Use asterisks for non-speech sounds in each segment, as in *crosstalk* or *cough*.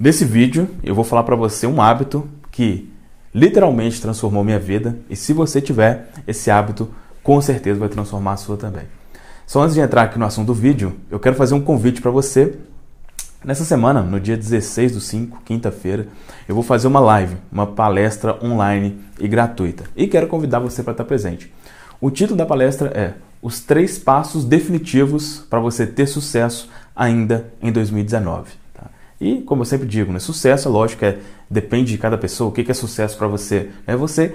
Nesse vídeo eu vou falar para você um hábito que literalmente transformou minha vida e se você tiver esse hábito, com certeza vai transformar a sua também. Só antes de entrar aqui no assunto do vídeo, eu quero fazer um convite para você. Nessa semana, no dia 16 do 5, quinta-feira, eu vou fazer uma live, uma palestra online e gratuita. E quero convidar você para estar presente. O título da palestra é Os três passos definitivos para você ter sucesso ainda em 2019. E, como eu sempre digo, né, sucesso, é lógico, é, depende de cada pessoa. O que, é sucesso para você? É você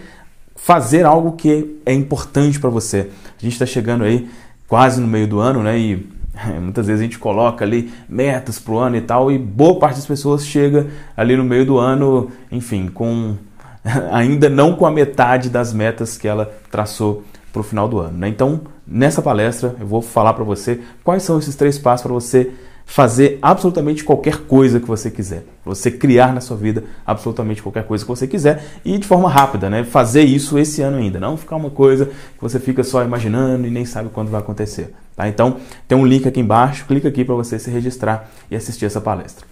fazer algo que é importante para você. A gente está chegando aí quase no meio do ano, né? E *laughs* muitas vezes a gente coloca ali metas para o ano e tal, e boa parte das pessoas chega ali no meio do ano, enfim, com *laughs* ainda não com a metade das metas que ela traçou para o final do ano. Né? Então, nessa palestra, eu vou falar para você quais são esses três passos para você fazer absolutamente qualquer coisa que você quiser. Você criar na sua vida absolutamente qualquer coisa que você quiser e de forma rápida, né? Fazer isso esse ano ainda, não ficar uma coisa que você fica só imaginando e nem sabe quando vai acontecer. Tá? Então, tem um link aqui embaixo, clica aqui para você se registrar e assistir essa palestra.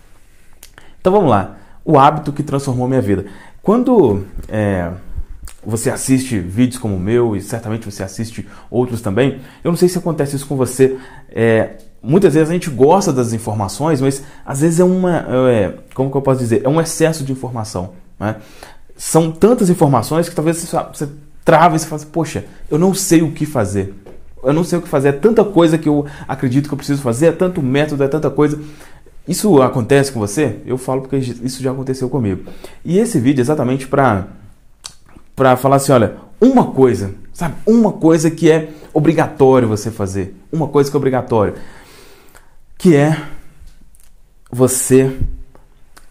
Então vamos lá. O hábito que transformou minha vida. Quando é, você assiste vídeos como o meu, e certamente você assiste outros também, eu não sei se acontece isso com você. É, muitas vezes a gente gosta das informações, mas às vezes é uma. É, é, como que eu posso dizer? É um excesso de informação. Né? São tantas informações que talvez você, trava e você fala assim, poxa, eu não sei o que fazer. Eu não sei o que fazer, é tanta coisa que eu acredito que eu preciso fazer, é tanto método, é tanta coisa. Isso acontece com você? Eu falo porque isso já aconteceu comigo. E esse vídeo é exatamente para para falar assim, olha, uma coisa, sabe? Uma coisa que é obrigatório você fazer, uma coisa que é obrigatório que é você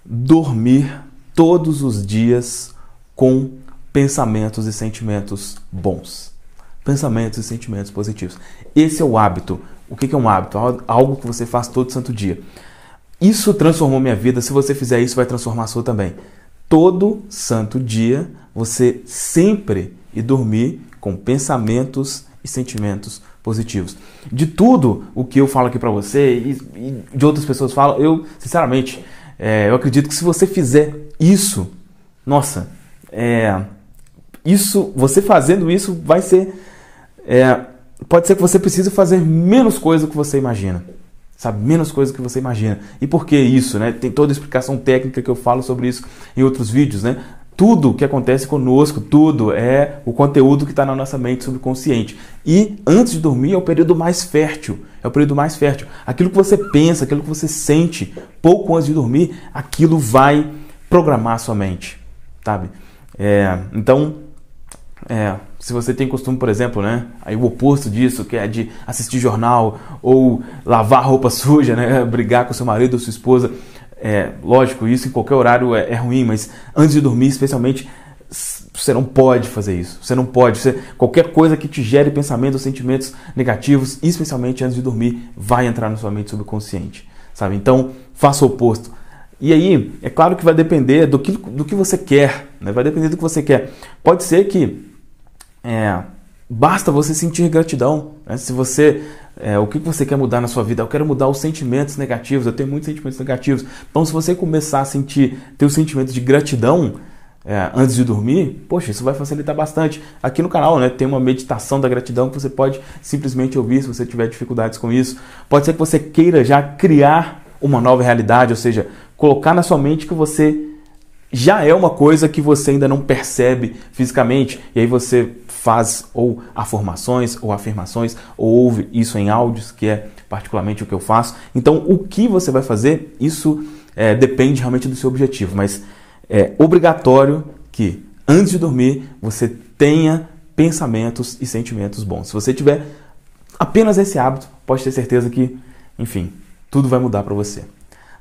dormir todos os dias com pensamentos e sentimentos bons. Pensamentos e sentimentos positivos. Esse é o hábito. O que é um hábito? Algo que você faz todo santo dia. Isso transformou minha vida. Se você fizer isso, vai transformar a sua também. Todo santo dia, você sempre e dormir com pensamentos e sentimentos positivos. De tudo o que eu falo aqui para você e, e, de outras pessoas falam, eu, sinceramente, é, eu acredito que se você fizer isso, nossa, é, isso, você fazendo isso vai ser. É, pode ser que você precise fazer menos coisa que você imagina. Sabe? Menos coisa que você imagina. E por que isso, né? Tem toda a explicação técnica que eu falo sobre isso em outros vídeos, né? tudo que acontece conosco, tudo é o conteúdo que está na nossa mente subconsciente. E antes de dormir é o período mais fértil. É o período mais fértil. Aquilo que você pensa, aquilo que você sente pouco antes de dormir, aquilo vai programar a sua mente, sabe? É, então, é, se você tem costume, por exemplo, né, aí o oposto disso, que é de assistir jornal ou lavar roupa *laughs* suja, né, brigar com seu marido ou sua esposa, é, lógico, isso em qualquer horário é, é ruim, mas antes de dormir, especialmente, você não pode fazer isso. Você não pode. Você, qualquer coisa que te gere pensamentos, sentimentos negativos, especialmente antes de dormir, vai entrar na sua mente subconsciente. Sabe? Então, faça o oposto. E aí, é claro que vai depender do que, do que você quer. Né? Vai depender do que você quer. Pode ser que é, basta você sentir gratidão. Né? Se você é, o que você quer mudar na sua vida? Eu quero mudar os sentimentos negativos, eu tenho muitos sentimentos negativos. Então, se você começar a sentir, ter o um sentimento de gratidão é, antes de dormir, poxa, isso vai facilitar bastante. Aqui no canal né, tem uma meditação da gratidão que você pode simplesmente ouvir se você tiver dificuldades com isso. Pode ser que você queira já criar uma nova realidade, ou seja, colocar na sua mente que você já é uma coisa que você ainda não percebe fisicamente, e aí você faz ou afirmações ou afirmações ou ouve isso em áudios, que é particularmente o que eu faço. Então, o que você vai fazer, isso é, depende realmente do seu objetivo, mas é obrigatório que antes de dormir você tenha pensamentos e sentimentos bons. Se você tiver apenas esse hábito, pode ter certeza que, enfim, tudo vai mudar para você.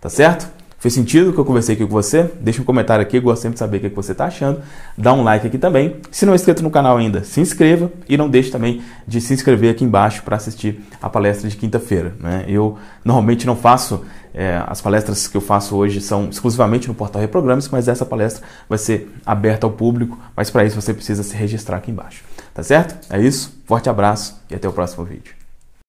Tá certo? Fez sentido o que eu conversei aqui com você? Deixa um comentário aqui, gosto sempre de saber o que você está achando. Dá um like aqui também. Se não é inscrito no canal ainda, se inscreva e não deixe também de se inscrever aqui embaixo para assistir a palestra de quinta-feira. Né? Eu normalmente não faço é, as palestras que eu faço hoje são exclusivamente no portal Reprogrames, mas essa palestra vai ser aberta ao público, mas para isso você precisa se registrar aqui embaixo. Tá certo? É isso, forte abraço e até o próximo vídeo.